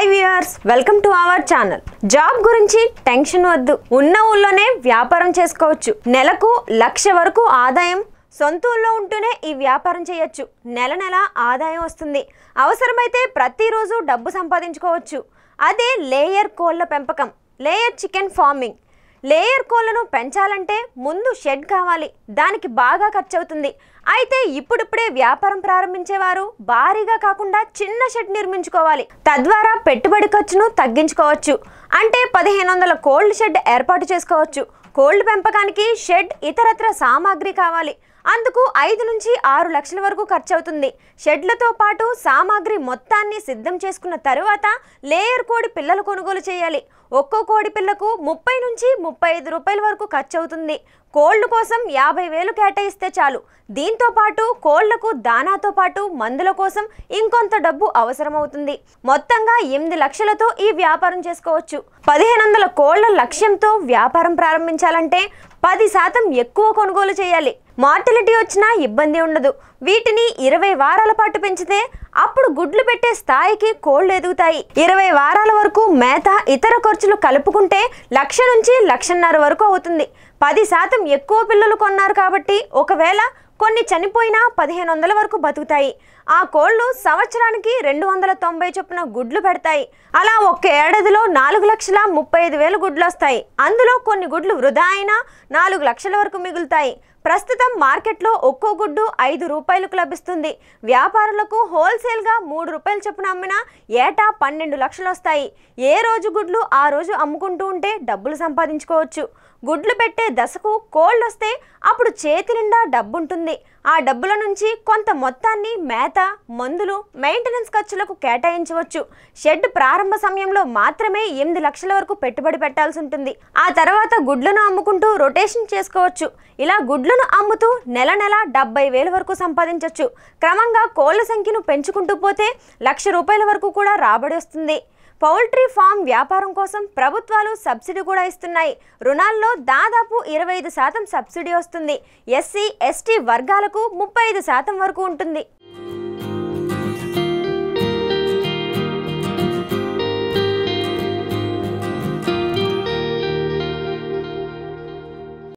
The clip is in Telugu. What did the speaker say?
hi viewers welcome to our channel job గురించి టెన్షన్ వద్దు ఉన్న ఊళ్ళోనే వ్యాపారం చేసుకోవచ్చు నెలకు లక్ష వరకు ఆదాయం సొంత ఊళ్ళో ఉంటూనే ఈ వ్యాపారం చేయొచ్చు నెల నెల ఆదాయం వస్తుంది అవసరమైతే ప్రతిరోజు డబ్బు సంపాదించుకోవచ్చు అదే లేయర్ కోళ్ళ పెంపకం లేయర్ చికెన్ ఫార్మింగ్ లేయర్ కోళ్లను పెంచాలంటే ముందు షెడ్ కావాలి దానికి బాగా ఖర్చవుతుంది అయితే ఇప్పుడిప్పుడే వ్యాపారం ప్రారంభించేవారు భారీగా కాకుండా చిన్న షెడ్ నిర్మించుకోవాలి తద్వారా పెట్టుబడి ఖర్చును తగ్గించుకోవచ్చు అంటే పదిహేను వందల కోల్డ్ షెడ్ ఏర్పాటు చేసుకోవచ్చు కోల్డ్ పెంపకానికి షెడ్ ఇతరత్ర సామాగ్రి కావాలి అందుకు ఐదు నుంచి ఆరు లక్షల వరకు ఖర్చవుతుంది షెడ్లతో పాటు సామాగ్రి మొత్తాన్ని సిద్ధం చేసుకున్న తరువాత లేయర్ కోడి పిల్లలు కొనుగోలు చేయాలి ఒక్కో కోడి పిల్లకు ముప్పై నుంచి ముప్పై ఐదు రూపాయల వరకు ఖర్చు అవుతుంది కోసం యాభై వేలు కేటాయిస్తే చాలు దీంతో పాటు కోళ్లకు దానాతో పాటు మందుల కోసం ఇంకొంత డబ్బు అవసరమవుతుంది మొత్తంగా ఎనిమిది లక్షలతో ఈ వ్యాపారం చేసుకోవచ్చు పదిహేను వందల కోళ్ల లక్ష్యంతో వ్యాపారం ప్రారంభించాలంటే పది శాతం ఎక్కువ కొనుగోలు చేయాలి మార్టిలిటీ వచ్చినా ఇబ్బంది ఉండదు వీటిని ఇరవై వారాల పాటు పెంచితే అప్పుడు గుడ్లు పెట్టే స్థాయికి కోళ్లు ఎదుగుతాయి ఇరవై వారాల వరకు మేత ఇతర ఖర్చులు కలుపుకుంటే లక్ష నుంచి లక్షన్నర వరకు అవుతుంది పది శాతం ఎక్కువ పిల్లలు కొన్నారు కాబట్టి ఒకవేళ కొన్ని చనిపోయినా పదిహేను వందల వరకు బతుకుతాయి ఆ కోళ్లు సంవత్సరానికి రెండు వందల తొంభై చొప్పున గుడ్లు పెడతాయి అలా ఒక్క ఏడాదిలో నాలుగు లక్షల ముప్పై ఐదు వేలు గుడ్లు వస్తాయి అందులో కొన్ని గుడ్లు వృధా అయినా నాలుగు లక్షల వరకు మిగులుతాయి ప్రస్తుతం మార్కెట్లో ఒక్కో గుడ్డు ఐదు రూపాయలకు లభిస్తుంది వ్యాపారులకు హోల్సేల్గా మూడు రూపాయలు చొప్పున అమ్మినా ఏటా పన్నెండు లక్షలు వస్తాయి ఏ రోజు గుడ్లు ఆ రోజు అమ్ముకుంటూ ఉంటే డబ్బులు సంపాదించుకోవచ్చు గుడ్లు పెట్టే దశకు కోల్డ్ వస్తే అప్పుడు చేతి నిండా డబ్బుంటుంది ఆ డబ్బుల నుంచి కొంత మొత్తాన్ని మేత మందులు మెయింటెనెన్స్ ఖర్చులకు కేటాయించవచ్చు షెడ్ ప్రారంభ సమయంలో మాత్రమే ఎనిమిది లక్షల వరకు పెట్టుబడి పెట్టాల్సి ఉంటుంది ఆ తర్వాత గుడ్లను అమ్ముకుంటూ రొటేషన్ చేసుకోవచ్చు ఇలా గుడ్లను అమ్ముతూ నెల నెల డెబ్బై వేల వరకు సంపాదించవచ్చు క్రమంగా కోళ్ల సంఖ్యను పెంచుకుంటూ పోతే లక్ష రూపాయల వరకు కూడా రాబడి వస్తుంది పౌల్ట్రీ ఫామ్ వ్యాపారం కోసం ప్రభుత్వాలు సబ్సిడీ కూడా ఇస్తున్నాయి రుణాల్లో దాదాపు ఇరవై ఐదు శాతం సబ్సిడీ వస్తుంది ఎస్సీ ఎస్టీ వర్గాలకు ముప్పై ఐదు శాతం వరకు ఉంటుంది